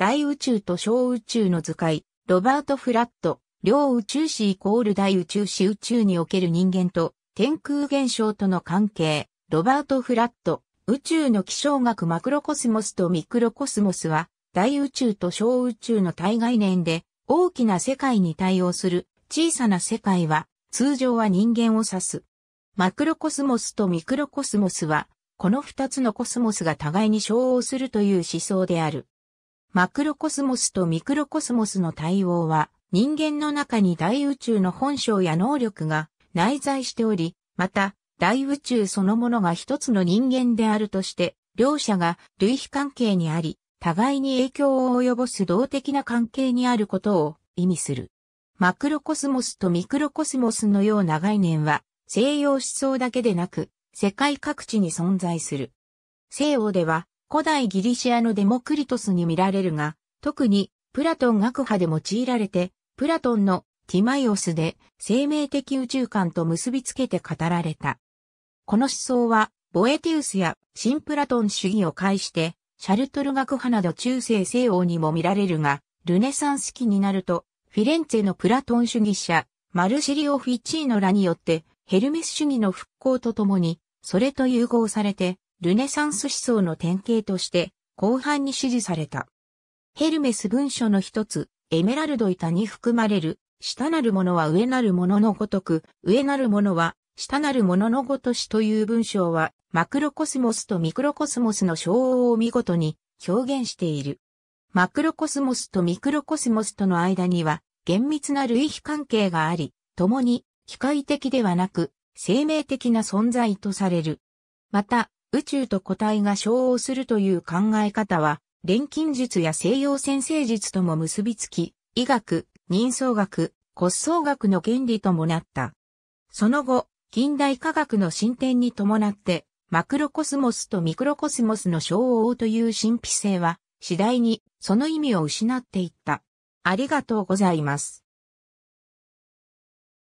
大宇宙と小宇宙の図解、ロバート・フラット、両宇宙史イコール大宇宙史宇宙における人間と天空現象との関係、ロバート・フラット、宇宙の気象学マクロコスモスとミクロコスモスは、大宇宙と小宇宙の対概念で、大きな世界に対応する小さな世界は、通常は人間を指す。マクロコスモスとミクロコスモスは、この二つのコスモスが互いに照応するという思想である。マクロコスモスとミクロコスモスの対応は、人間の中に大宇宙の本性や能力が内在しており、また、大宇宙そのものが一つの人間であるとして、両者が類比関係にあり、互いに影響を及ぼす動的な関係にあることを意味する。マクロコスモスとミクロコスモスのような概念は、西洋思想だけでなく、世界各地に存在する。西欧では、古代ギリシアのデモクリトスに見られるが、特にプラトン学派で用いられて、プラトンのティマイオスで生命的宇宙観と結びつけて語られた。この思想は、ボエティウスや新プラトン主義を介して、シャルトル学派など中世西欧にも見られるが、ルネサンス期になると、フィレンツェのプラトン主義者、マルシリオ・フィッチーノらによって、ヘルメス主義の復興とともに、それと融合されて、ルネサンス思想の典型として後半に支持された。ヘルメス文書の一つ、エメラルド板に含まれる、下なるものは上なるもののごとく、上なるものは下なるもののごとしという文章は、マクロコスモスとミクロコスモスの称号を見事に表現している。マクロコスモスとミクロコスモスとの間には、厳密な類比関係があり、共に機械的ではなく、生命的な存在とされる。また、宇宙と個体が消耗するという考え方は、錬金術や西洋先生術とも結びつき、医学、人相学、骨相学の原理ともなった。その後、近代科学の進展に伴って、マクロコスモスとミクロコスモスの称応という神秘性は、次第にその意味を失っていった。ありがとうございます。